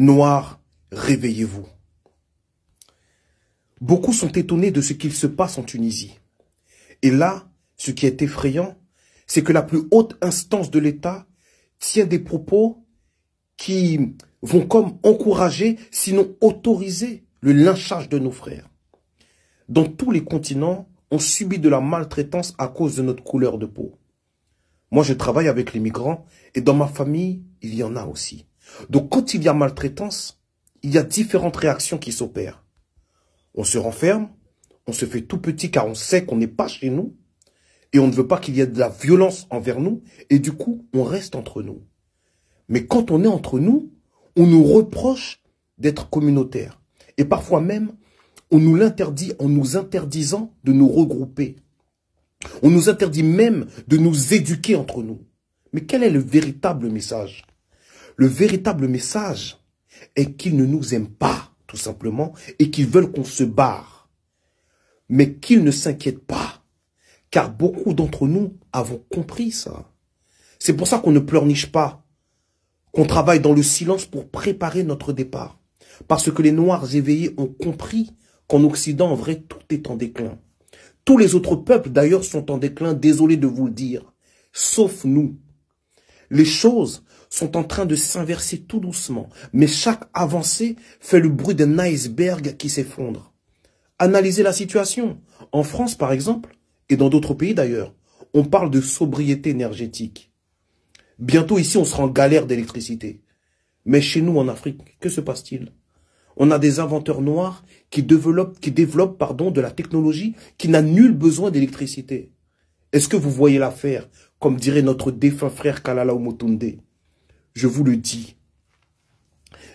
Noir, réveillez-vous. Beaucoup sont étonnés de ce qu'il se passe en Tunisie. Et là, ce qui est effrayant, c'est que la plus haute instance de l'État tient des propos qui vont comme encourager, sinon autoriser, le lynchage de nos frères. Dans tous les continents, on subit de la maltraitance à cause de notre couleur de peau. Moi, je travaille avec les migrants et dans ma famille, il y en a aussi. Donc quand il y a maltraitance, il y a différentes réactions qui s'opèrent. On se renferme, on se fait tout petit car on sait qu'on n'est pas chez nous et on ne veut pas qu'il y ait de la violence envers nous et du coup on reste entre nous. Mais quand on est entre nous, on nous reproche d'être communautaire et parfois même on nous l'interdit en nous interdisant de nous regrouper. On nous interdit même de nous éduquer entre nous. Mais quel est le véritable message le véritable message est qu'ils ne nous aiment pas, tout simplement, et qu'ils veulent qu'on se barre. Mais qu'ils ne s'inquiètent pas, car beaucoup d'entre nous avons compris ça. C'est pour ça qu'on ne pleurniche pas, qu'on travaille dans le silence pour préparer notre départ. Parce que les Noirs éveillés ont compris qu'en Occident, en vrai, tout est en déclin. Tous les autres peuples, d'ailleurs, sont en déclin, désolé de vous le dire, sauf nous. Les choses sont en train de s'inverser tout doucement, mais chaque avancée fait le bruit d'un iceberg qui s'effondre. Analysez la situation. En France, par exemple, et dans d'autres pays d'ailleurs, on parle de sobriété énergétique. Bientôt ici, on sera en galère d'électricité. Mais chez nous, en Afrique, que se passe-t-il On a des inventeurs noirs qui développent, qui développent pardon, de la technologie qui n'a nul besoin d'électricité. Est-ce que vous voyez l'affaire, comme dirait notre défunt frère Kalala Omotunde je vous le dis,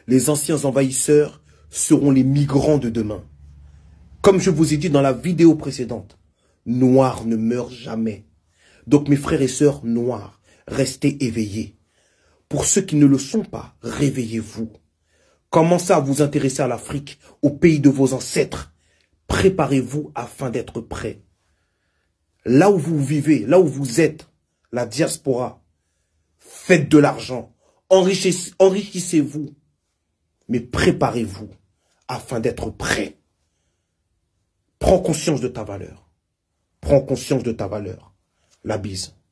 les anciens envahisseurs seront les migrants de demain. Comme je vous ai dit dans la vidéo précédente, noir ne meurt jamais. Donc mes frères et sœurs noirs, restez éveillés. Pour ceux qui ne le sont pas, réveillez-vous. Commencez à vous intéresser à l'Afrique, au pays de vos ancêtres. Préparez-vous afin d'être prêts. Là où vous vivez, là où vous êtes, la diaspora, faites de l'argent, Enrichissez-vous, mais préparez-vous afin d'être prêt. Prends conscience de ta valeur. Prends conscience de ta valeur. La bise.